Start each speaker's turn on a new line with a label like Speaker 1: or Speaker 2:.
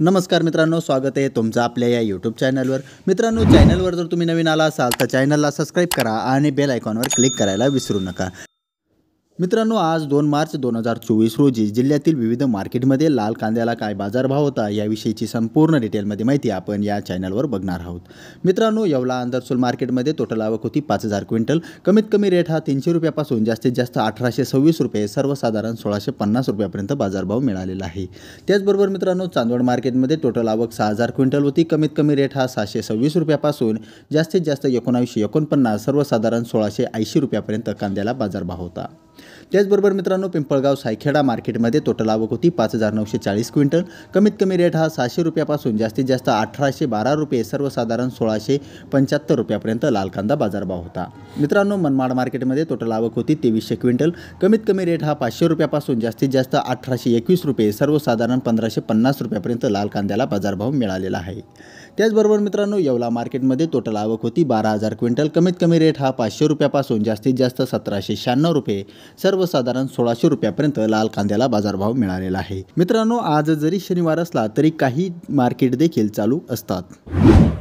Speaker 1: नमस्कार मित्रांनो स्वागत आहे तुमचं आपल्या या यूट्यूब चॅनलवर मित्रांनो चॅनलवर जर तुम्ही नवीन आला असाल तर चॅनलला सबस्क्राईब करा आणि बेल आयकॉनवर क्लिक करायला विसरू नका मित्रांनो आज दोन मार्च दोन हजार चोवीस रोजी जिल्ह्यातील विविध मार्केटमध्ये लाल कांद्याला काय बाजारभाव होता याविषयीची संपूर्ण डिटेलमध्ये माहिती आपण या चॅनलवर बघणार आहोत मित्रांनो यवला अंदरसोल मार्केटमध्ये टोटल आवक होती पाच हजार क्विंटल कमीत कमी रेट हा तीनशे रुपयापासून जास्तीत जास्त अठराशे सव्वीस रुपये सर्वसाधारण सोळाशे पन्नास रुपयापर्यंत बाजारभाव मिळालेला आहे त्याचबरोबर मित्रांनो चांदवड मार्केटमध्ये टोटल आवक सहा हजार क्विंटल होती कमीत कमी रेट हा सहाशे सव्वीस रुपयापासून जास्तीत जास्त एकोणावीसशे एकोणपन्नास सर्वसाधारण सोळाशे ऐंशी रुपयापर्यंत कांद्याला बाजारभाव होता त्याचबरोबर मित्रांनो पिंपळगाव सायखेडा मार्केटमध्ये टोटल आवक होती पाच हजार नऊशे चाळीस क्विंटल कमीत कमी रेट हा सहाशे रुपयापासून जास्तीत जास्त अठराशे बारा रुपये सर्वसाधारण सोळाशे पंच्याहत्तर रुपयापर्यंत लाल कांदा बाजारभाव होता मित्रांनो मनमाड मार्केटमध्ये टोटल आवक होती तेवीसशे क्विंटल कमीत कमी रेट हा पाचशे रुपयापासून जास्तीत जास्त अठराशे एकवीस रुपये सर्वसाधारण पंधराशे पन्नास रुपयापर्यंत लाल कांद्याला बाजारभाव मिळालेला आहे त्याचबरोबर मित्रांनो येवला मार्केटमध्ये टोटल आवक होती बारा हजार क्विंटल कमीत कमी रेट हा पाचशे रुपयापासून जास्तीत जास्त सतराशे शहाण्णव रुपये सर्वसाधारण सोळाशे रुपयापर्यंत लाल कांद्याला बाजारभाव मिळालेला आहे मित्रांनो आज जरी शनिवार असला तरी काही मार्केट देखील चालू असतात